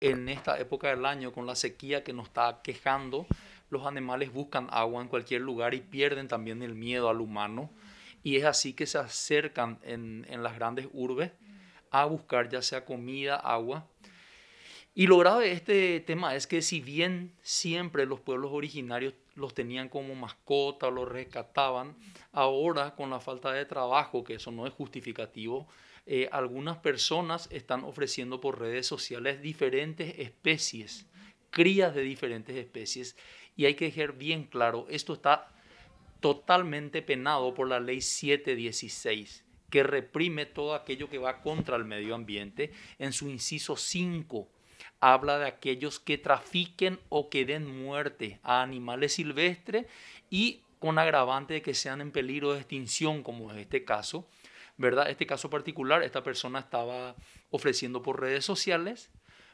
en esta época del año, con la sequía que nos está quejando, los animales buscan agua en cualquier lugar y pierden también el miedo al humano. Y es así que se acercan en, las grandes urbes a buscar ya sea comida, agua. Y lo grave de este tema es que si bien siempre los pueblos originarios los tenían como mascota, los rescataban, ahora con la falta de trabajo, que eso no es justificativo, eh, algunas personas están ofreciendo por redes sociales diferentes especies, crías de diferentes especies. Y hay que dejar bien claro, esto está totalmente penado por la ley 716, que reprime todo aquello que va contra el medio ambiente. En su inciso 5 habla de aquellos que trafiquen o que den muerte a animales silvestres y con agravante de que sean en peligro de extinción, como es este caso. ¿verdad? Este caso particular, esta persona estaba ofreciendo por redes sociales,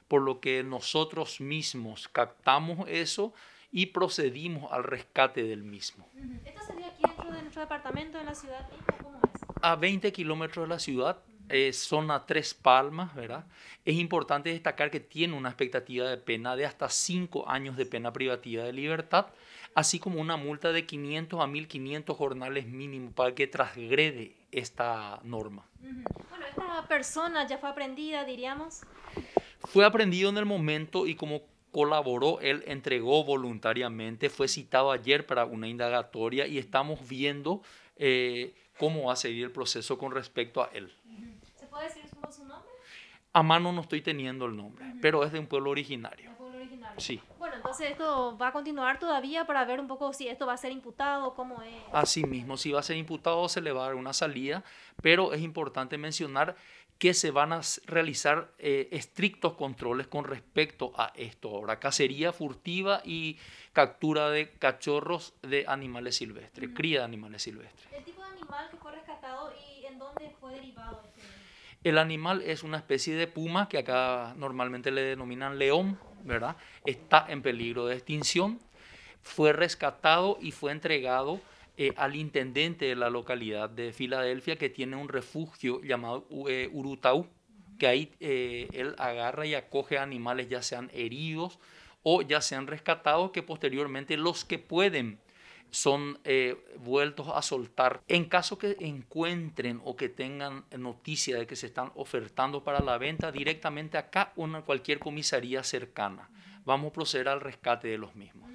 por lo que nosotros mismos captamos eso y procedimos al rescate del mismo. ¿Esto sería aquí dentro de nuestro departamento, en la ciudad? ¿Cómo es? A 20 kilómetros de la ciudad, eh, zona Tres Palmas, ¿verdad? Es importante destacar que tiene una expectativa de pena de hasta 5 años de pena privativa de libertad, así como una multa de 500 a 1.500 jornales mínimo para que trasgrede esta norma. Bueno, esta persona ya fue aprendida, diríamos. Fue aprendido en el momento y como colaboró, él entregó voluntariamente, fue citado ayer para una indagatoria y estamos viendo eh, cómo va a seguir el proceso con respecto a él. ¿Se puede decir su nombre? A mano no estoy teniendo el nombre, pero es de un pueblo originario. pueblo originario? Sí entonces esto va a continuar todavía para ver un poco si esto va a ser imputado, cómo es. Así mismo, si va a ser imputado se le va a dar una salida, pero es importante mencionar que se van a realizar eh, estrictos controles con respecto a esto. Ahora, cacería furtiva y captura de cachorros de animales silvestres, cría de animales silvestres. ¿El tipo de animal que fue rescatado y en dónde fue derivado? Este? El animal es una especie de puma que acá normalmente le denominan león, ¿verdad? Está en peligro de extinción. Fue rescatado y fue entregado eh, al intendente de la localidad de Filadelfia que tiene un refugio llamado eh, Urutau, que ahí eh, él agarra y acoge animales ya sean heridos o ya sean rescatados que posteriormente los que pueden son eh, vueltos a soltar. En caso que encuentren o que tengan noticia de que se están ofertando para la venta directamente acá o en cualquier comisaría cercana, vamos a proceder al rescate de los mismos.